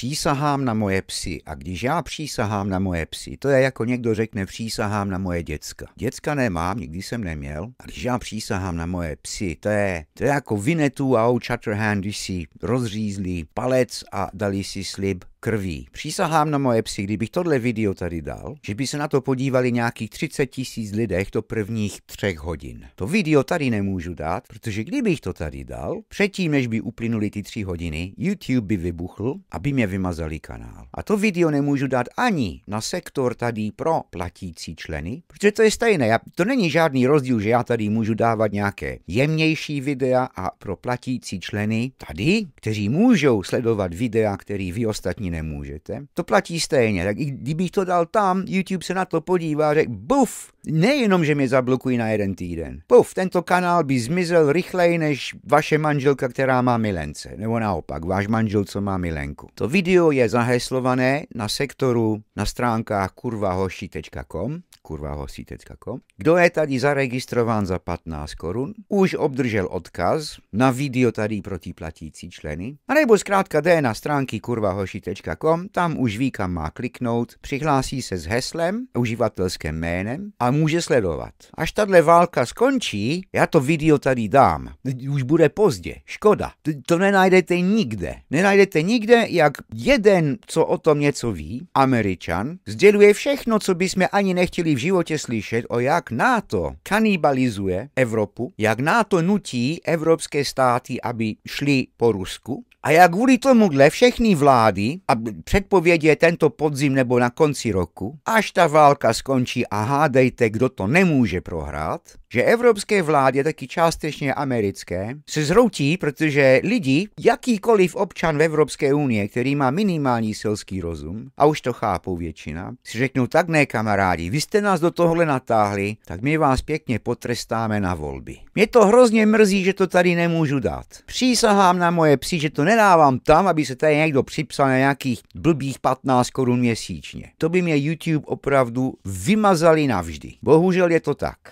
přísahám na moje psy. A když já přísahám na moje psy, to je jako někdo řekne přísahám na moje děcka. Děcka nemám, nikdy jsem neměl. A když já přísahám na moje psy, to je, to je jako Vinetu a O'Chatterhand, když si rozřízli palec a dali si slib krví. Přísahám na moje psy, kdybych tohle video tady dal, že by se na to podívali nějakých 30 tisíc lidech do prvních třech hodin. To video tady nemůžu dát, protože kdybych to tady dal, předtím, než by uplynuly ty tři hodiny, YouTube by vybuchl, aby mě vymazali kanál. A to video nemůžu dát ani na sektor tady pro platící členy, protože to je stejné. To není žádný rozdíl, že já tady můžu dávat nějaké jemnější videa a pro platící členy tady, kteří můžou sledovat videa, který vy ostatní nemůžete. To platí stejně. Tak i kdybych to dal tam, YouTube se na to podívá a řekl, buf, nejenom, že mě zablokují na jeden týden. Buf, tento kanál by zmizel rychleji než vaše manželka, která má milence. Nebo naopak, váš manžel, co má milenku. To video je zaheslované na sektoru na stránkách kurvahoši.com kurvahosi.com. Kdo je tady zaregistrován za 15 korun, už obdržel odkaz na video tady proti platící členy, anebo zkrátka jde na stránky kurvahoši.com Google.com, tam už ví, kam má kliknout, přihlásí se s heslem, uživatelským jménem a může sledovat. Až tahle válka skončí, já to video tady dám. Už bude pozdě, škoda. To nenajdete nikde. Nenajdete nikde, jak jeden, co o tom něco ví, Američan, sděluje všechno, co bychom ani nechtěli v životě slyšet, o jak NATO kanibalizuje Evropu, jak NATO nutí evropské státy, aby šli po Rusku a jak kvůli tomuhle všechny vlády a předpověď je tento podzim nebo na konci roku, až ta válka skončí a hádejte, kdo to nemůže prohrát, že evropské vládě, taky částečně americké, se zroutí, protože lidi, jakýkoliv občan v Evropské unii, který má minimální selský rozum, a už to chápou většina, si řeknou, tak ne kamarádi, vy jste nás do tohle natáhli, tak my vás pěkně potrestáme na volby. Mě to hrozně mrzí, že to tady nemůžu dát. Přísahám na moje psi, že to nedávám tam, aby se tady někdo připsal na nějakých blbých 15 korun měsíčně. To by mě YouTube opravdu vymazali navždy. Bohužel je to tak.